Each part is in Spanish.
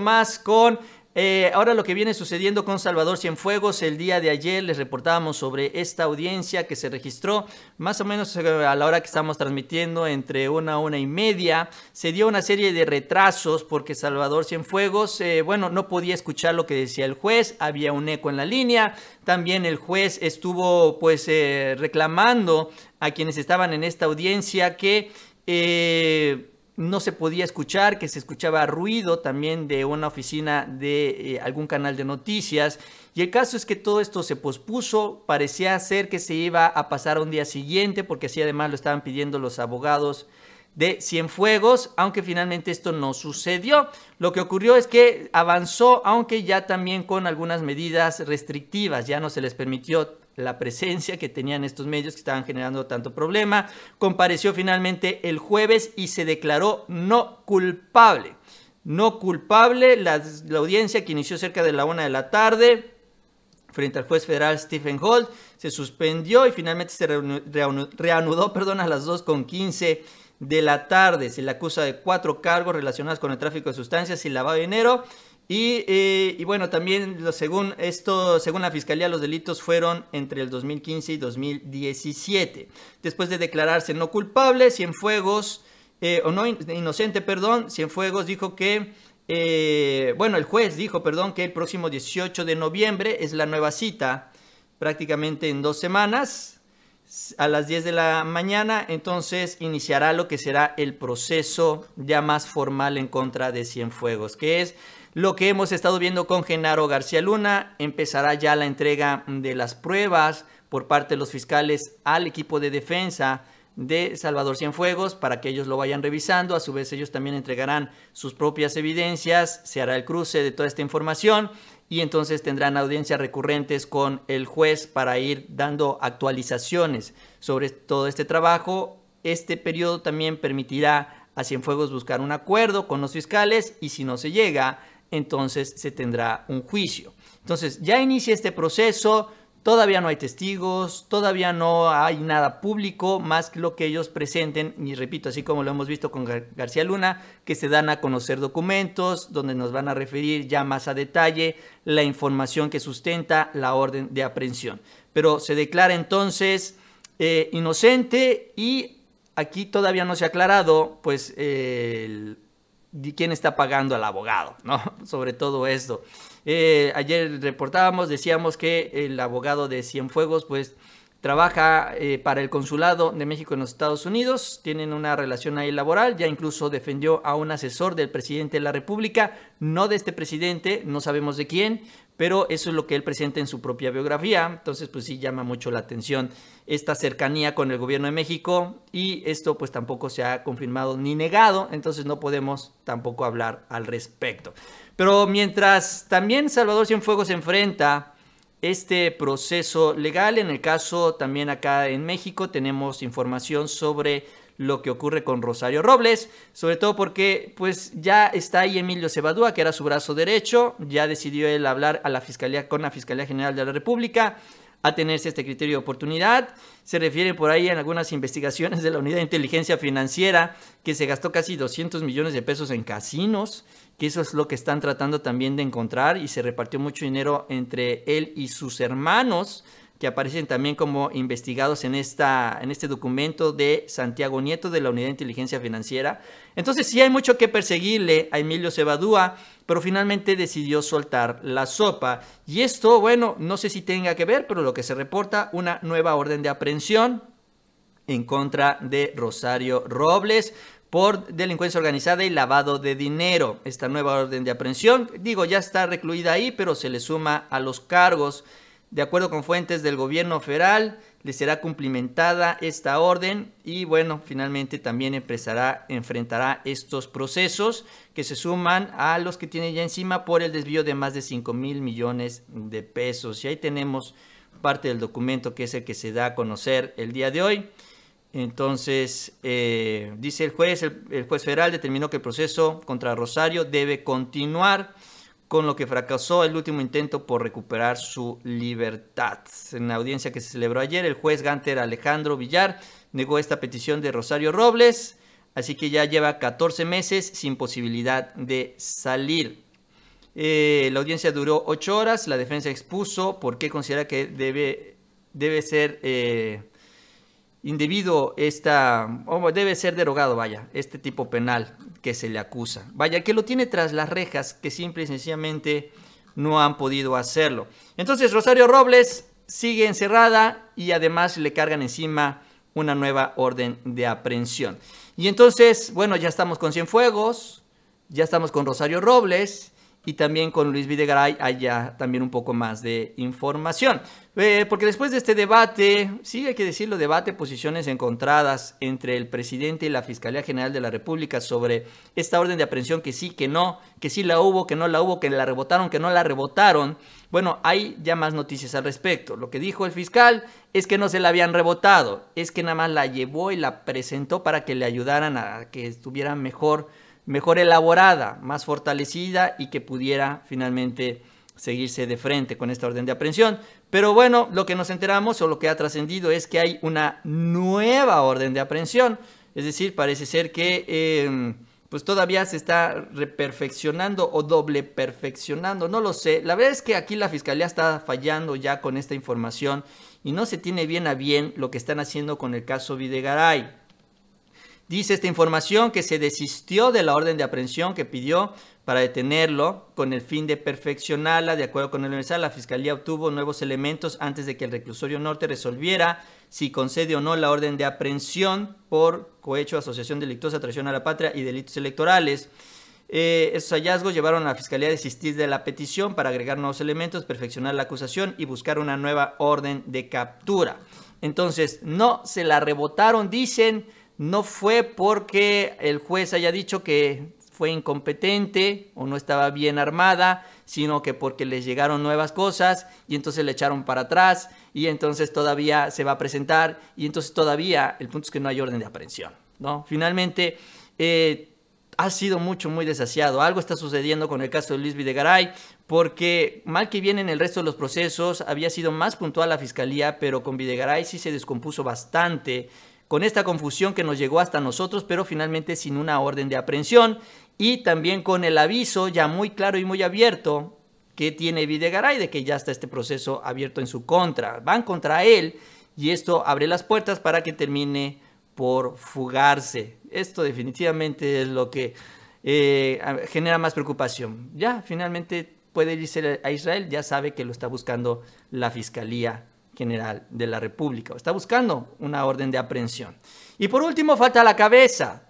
más con eh, ahora lo que viene sucediendo con Salvador Cienfuegos, el día de ayer les reportábamos sobre esta audiencia que se registró más o menos eh, a la hora que estamos transmitiendo, entre una, una y media, se dio una serie de retrasos porque Salvador Cienfuegos, eh, bueno, no podía escuchar lo que decía el juez, había un eco en la línea, también el juez estuvo pues reclamando a quienes estaban en esta audiencia que no se podía escuchar, que se escuchaba ruido también de una oficina de eh, algún canal de noticias. Y el caso es que todo esto se pospuso, parecía ser que se iba a pasar a un día siguiente, porque así además lo estaban pidiendo los abogados de Cienfuegos, aunque finalmente esto no sucedió. Lo que ocurrió es que avanzó, aunque ya también con algunas medidas restrictivas, ya no se les permitió la presencia que tenían estos medios que estaban generando tanto problema. Compareció finalmente el jueves y se declaró no culpable. No culpable, la, audiencia que inició cerca de la una de la tarde frente al juez federal Stephen Holt, se suspendió y finalmente se reanudó, perdón, a las 2.15 de la tarde. Se le acusa de cuatro cargos relacionados con el tráfico de sustancias y lavado de dinero. Eh, y, bueno, también según esto, según la fiscalía, los delitos fueron entre el 2015 y 2017. Después de declararse no culpable, Cienfuegos, eh, o no inocente, perdón, Cienfuegos dijo que, eh, bueno, el juez dijo, perdón, que el próximo 18 de noviembre es la nueva cita, prácticamente en dos semanas, a las 10 de la mañana, entonces iniciará lo que será el proceso ya más formal en contra de Cienfuegos, que es lo que hemos estado viendo con Genaro García Luna. Empezará ya la entrega de las pruebas por parte de los fiscales al equipo de defensa de Salvador Cienfuegos para que ellos lo vayan revisando. A su vez ellos también entregarán sus propias evidencias, se hará el cruce de toda esta información y entonces tendrán audiencias recurrentes con el juez para ir dando actualizaciones sobre todo este trabajo. Este periodo también permitirá a Cienfuegos buscar un acuerdo con los fiscales y si no se llega, entonces se tendrá un juicio. Entonces ya inicia este proceso, Todavía no hay testigos, todavía no hay nada público más que lo que ellos presenten, y repito, así como lo hemos visto con García Luna, que se dan a conocer documentos donde nos van a referir ya más a detalle la información que sustenta la orden de aprehensión. Pero se declara entonces eh, inocente y aquí todavía no se ha aclarado pues quién está pagando al abogado, ¿no? Sobre todo esto. Eh, ayer reportábamos, decíamos que el abogado de Cienfuegos, pues trabaja eh, para el consulado de México en los Estados Unidos, tienen una relación ahí laboral, ya incluso defendió a un asesor del presidente de la República, no de este presidente, no sabemos de quién, pero eso es lo que él presenta en su propia biografía, entonces pues sí llama mucho la atención esta cercanía con el gobierno de México y esto pues tampoco se ha confirmado ni negado, entonces no podemos tampoco hablar al respecto. Pero mientras también Salvador Cienfuegos se enfrenta este proceso legal, en el caso también acá en México tenemos información sobre lo que ocurre con Rosario Robles, sobre todo porque pues ya está ahí Emilio Cebadúa, que era su brazo derecho, ya decidió él hablar a la Fiscalía con la Fiscalía General de la República a tenerse este criterio de oportunidad. Se refiere por ahí en algunas investigaciones de la Unidad de Inteligencia Financiera que se gastó casi 200 millones de pesos en casinos, que eso es lo que están tratando también de encontrar y se repartió mucho dinero entre él y sus hermanos que aparecen también como investigados en, esta, en este documento de Santiago Nieto de la Unidad de Inteligencia Financiera. Entonces sí hay mucho que perseguirle a Emilio Cebadúa, pero finalmente decidió soltar la sopa. Y esto, bueno, no sé si tenga que ver, pero lo que se reporta, una nueva orden de aprehensión en contra de Rosario Robles por delincuencia organizada y lavado de dinero. Esta nueva orden de aprehensión, digo, ya está recluida ahí, pero se le suma a los cargos de acuerdo con fuentes del gobierno federal, le será cumplimentada esta orden y bueno, finalmente también empezará, enfrentará estos procesos que se suman a los que tiene ya encima por el desvío de más de 5 mil millones de pesos. Y ahí tenemos parte del documento que es el que se da a conocer el día de hoy. Entonces, eh, dice el juez, el juez federal determinó que el proceso contra Rosario debe continuar con lo que fracasó el último intento por recuperar su libertad. En la audiencia que se celebró ayer, el juez Ganter Alejandro Villar negó esta petición de Rosario Robles, así que ya lleva 14 meses sin posibilidad de salir. Eh, la audiencia duró 8 horas, la defensa expuso por qué considera que debe, debe ser eh, indebido esta, debe ser derogado, vaya, este tipo penal que se le acusa. Vaya, que lo tiene tras las rejas, que simple y sencillamente no han podido hacerlo. Entonces Rosario Robles sigue encerrada y además le cargan encima una nueva orden de aprehensión. Y entonces, bueno, ya estamos con Cienfuegos, ya estamos con Rosario Robles y también con Luis Videgaray allá también un poco más de información porque después de este debate, sí hay que decirlo, debate, posiciones encontradas entre el presidente y la Fiscalía General de la República sobre esta orden de aprehensión que sí, que no, que sí la hubo, que no la hubo, que la rebotaron, que no la rebotaron. Bueno, hay ya más noticias al respecto. Lo que dijo el fiscal es que no se la habían rebotado, es que nada más la llevó y la presentó para que le ayudaran a que estuviera mejor, mejor elaborada, más fortalecida y que pudiera finalmente seguirse de frente con esta orden de aprehensión. Pero bueno, lo que nos enteramos o lo que ha trascendido es que hay una nueva orden de aprehensión. Es decir, parece ser que em, pues todavía se está reperfeccionando o doble perfeccionando. No lo sé. La verdad es que aquí la fiscalía está fallando ya con esta información y no se tiene bien a bien lo que están haciendo con el caso Videgaray. Dice esta información que se desistió de la orden de aprehensión que pidió para detenerlo con el fin de perfeccionarla. De acuerdo con el Universal, la Fiscalía obtuvo nuevos elementos antes de que el reclusorio norte resolviera si concede o no la orden de aprehensión por cohecho, asociación delictuosa, traición a la patria y delitos electorales. Eh, esos hallazgos llevaron a la Fiscalía a desistir de la petición para agregar nuevos elementos, perfeccionar la acusación y buscar una nueva orden de captura. Entonces, no se la rebotaron, dicen no fue porque el juez haya dicho que fue incompetente o no estaba bien armada, sino que porque les llegaron nuevas cosas y entonces le echaron para atrás y entonces todavía se va a presentar y entonces todavía el punto es que no hay orden de aprehensión, ¿no? Finalmente, eh, ha sido mucho, muy desasiado. Algo está sucediendo con el caso de Luis Videgaray, porque mal que bien en el resto de los procesos había sido más puntual la fiscalía, pero con Videgaray sí se descompuso bastante con esta confusión que nos llegó hasta nosotros, pero finalmente sin una orden de aprehensión y también con el aviso ya muy claro y muy abierto que tiene Videgaray de que ya está este proceso abierto en su contra. Van contra él y esto abre las puertas para que termine por fugarse. Esto definitivamente es lo que eh, genera más preocupación. Ya finalmente puede irse a Israel, ya sabe que lo está buscando la fiscalía General de la República. Está buscando una orden de aprehensión. Y por último, falta la cabeza.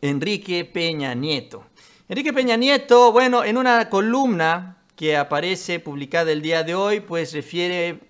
Enrique Peña Nieto. Enrique Peña Nieto, bueno, en una columna que aparece publicada el día de hoy, pues refiere,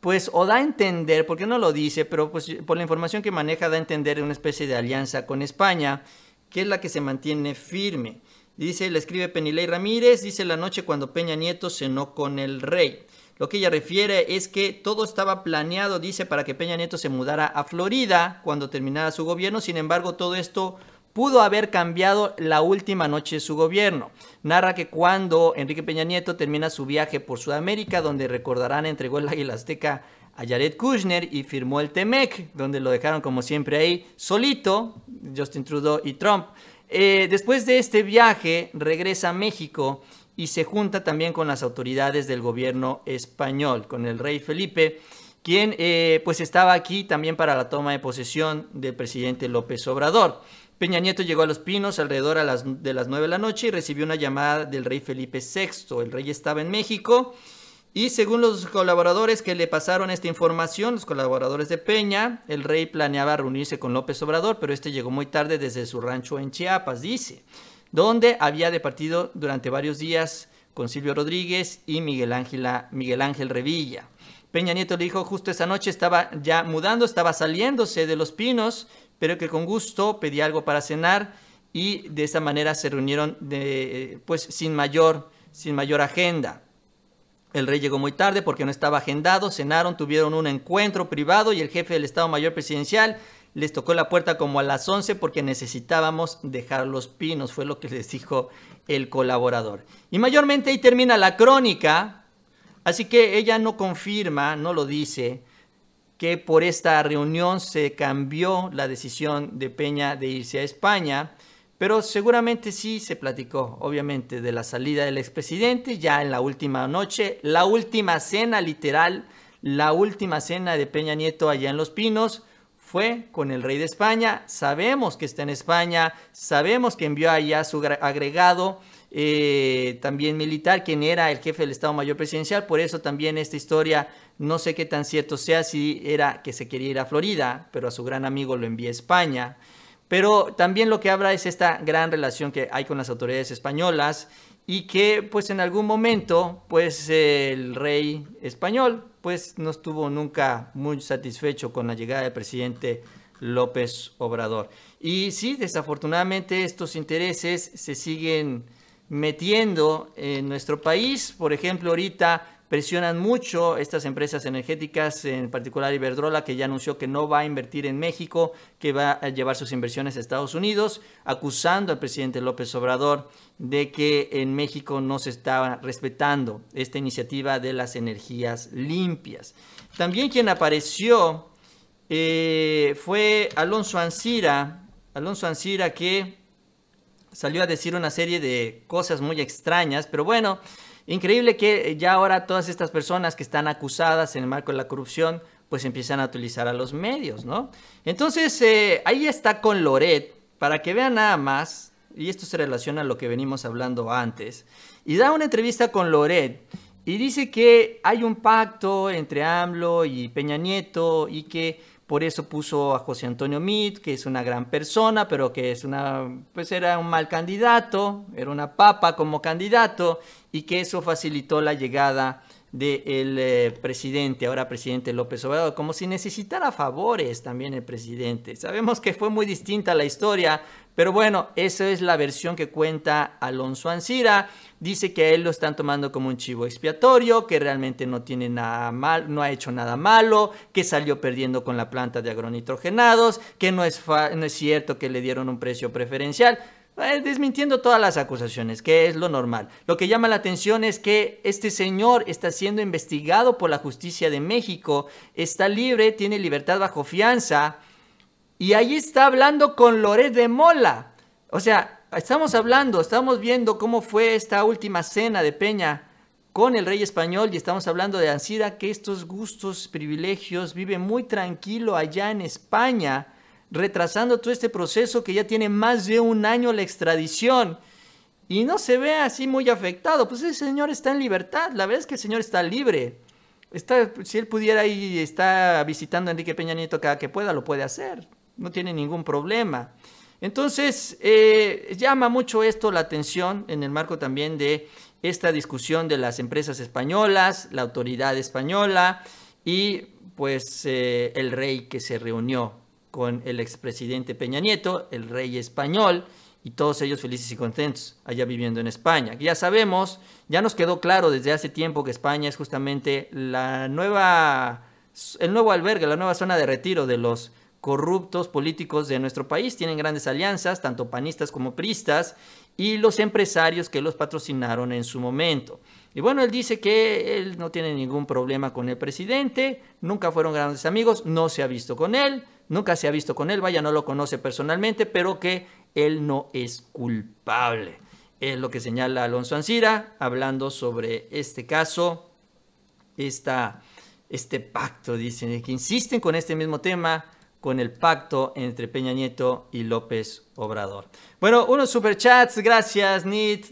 pues, o da a entender, porque no lo dice, pero pues por la información que maneja da a entender una especie de alianza con España, que es la que se mantiene firme. Dice, le escribe Penilei Ramírez, dice la noche cuando Peña Nieto cenó con el rey. Lo que ella refiere es que todo estaba planeado, dice, para que Peña Nieto se mudara a Florida cuando terminara su gobierno. Sin embargo, todo esto pudo haber cambiado la última noche de su gobierno. Narra que cuando Enrique Peña Nieto termina su viaje por Sudamérica, donde recordarán entregó el águila azteca a Jared Kushner y firmó el TEMEC, donde lo dejaron como siempre ahí, solito, Justin Trudeau y Trump. Eh, después de este viaje regresa a México y se junta también con las autoridades del gobierno español, con el rey Felipe, quien eh, pues estaba aquí también para la toma de posesión del presidente López Obrador. Peña Nieto llegó a Los Pinos alrededor de las 9 de la noche y recibió una llamada del rey Felipe VI. El rey estaba en México y según los colaboradores que le pasaron esta información, los colaboradores de Peña, el rey planeaba reunirse con López Obrador, pero este llegó muy tarde desde su rancho en Chiapas, dice, donde había departido durante varios días con Silvio Rodríguez y Miguel, Miguel Ángel Revilla. Peña Nieto le dijo, justo esa noche estaba ya mudando, estaba saliéndose de los pinos, pero que con gusto pedía algo para cenar y de esa manera se reunieron de, pues sin mayor, sin mayor agenda. El rey llegó muy tarde porque no estaba agendado, cenaron, tuvieron un encuentro privado y el jefe del Estado Mayor Presidencial les tocó la puerta como a las 11 porque necesitábamos dejar los pinos, fue lo que les dijo el colaborador. Y mayormente ahí termina la crónica, así que ella no confirma, no lo dice, que por esta reunión se cambió la decisión de Peña de irse a España. Pero seguramente sí se platicó, obviamente, de la salida del expresidente ya en la última noche, la última cena literal, la última cena de Peña Nieto allá en Los Pinos fue con el rey de España. Sabemos que está en España, sabemos que envió allá a su agregado, eh, también militar, quien era el jefe del Estado Mayor Presidencial. Por eso también esta historia, no sé qué tan cierto sea, si era que se quería ir a Florida, pero a su gran amigo lo envía a España. Pero también lo que habla es esta gran relación que hay con las autoridades españolas y que pues en algún momento pues el rey español pues no estuvo nunca muy satisfecho con la llegada del presidente López Obrador. Y sí, desafortunadamente estos intereses se siguen metiendo en nuestro país. Por ejemplo, ahorita presionan mucho estas empresas energéticas, en particular Iberdrola, que ya anunció que no va a invertir en México, que va a llevar sus inversiones a Estados Unidos, acusando al presidente López Obrador de que en México no se estaba respetando esta iniciativa de las energías limpias. También quien apareció eh, fue Alonso Ancira, Alonso Ancira que salió a decir una serie de cosas muy extrañas, pero bueno, Increíble que eh, ya ahora todas estas personas que están acusadas en el marco de la corrupción, pues empiezan a utilizar a los medios, ¿no? Entonces, eh, ahí está con Loret, para que vean nada más, y esto se relaciona a lo que venimos hablando antes, y da una entrevista con Loret. Y dice que hay un pacto entre AMLO y Peña Nieto y que por eso puso a José Antonio Mit, que es una gran persona, pero que es una, pues era un mal candidato, era una papa como candidato, y que eso facilitó la llegada del eh, presidente, ahora presidente López Obrador, como si necesitara favores también el presidente. Sabemos que fue muy distinta la historia, pero bueno, esa es la versión que cuenta Alonso Ancira. Dice que a él lo están tomando como un chivo expiatorio, que realmente no tiene nada mal, no ha hecho nada malo, que salió perdiendo con la planta de agronitrogenados, que no es, no es cierto que le dieron un precio preferencial. Eh, desmintiendo todas las acusaciones, que es lo normal. Lo que llama la atención es que este señor está siendo investigado por la justicia de México, está libre, tiene libertad bajo fianza, y ahí está hablando con Loret de Mola. O sea, estamos hablando, estamos viendo cómo fue esta última cena de Peña con el rey español y estamos hablando de ansida que estos gustos, privilegios, vive muy tranquilo allá en España retrasando todo este proceso que ya tiene más de un año la extradición y no se ve así muy afectado. Pues el señor está en libertad, la verdad es que el señor está libre. Está, si él pudiera y está visitando a Enrique Peña Nieto cada que pueda, lo puede hacer, no tiene ningún problema. Entonces, eh, llama mucho esto la atención en el marco también de esta discusión de las empresas españolas, la autoridad española y pues eh, el rey que se reunió con el expresidente Peña Nieto, el rey español, y todos ellos felices y contentos allá viviendo en España. Ya sabemos, ya nos quedó claro desde hace tiempo que España es justamente la nueva, el nuevo albergue, la nueva zona de retiro de los corruptos políticos de nuestro país. Tienen grandes alianzas, tanto panistas como pristas, y los empresarios que los patrocinaron en su momento. Y bueno, él dice que él no tiene ningún problema con el presidente, nunca fueron grandes amigos, no se ha visto con él, nunca se ha visto con él, vaya, no lo conoce personalmente, pero que él no es culpable. Es lo que señala Alonso Ansira hablando sobre este caso, esta, este pacto, dicen, que insisten con este mismo tema, con el pacto entre Peña Nieto y López Obrador. Bueno, unos superchats, gracias, Nit.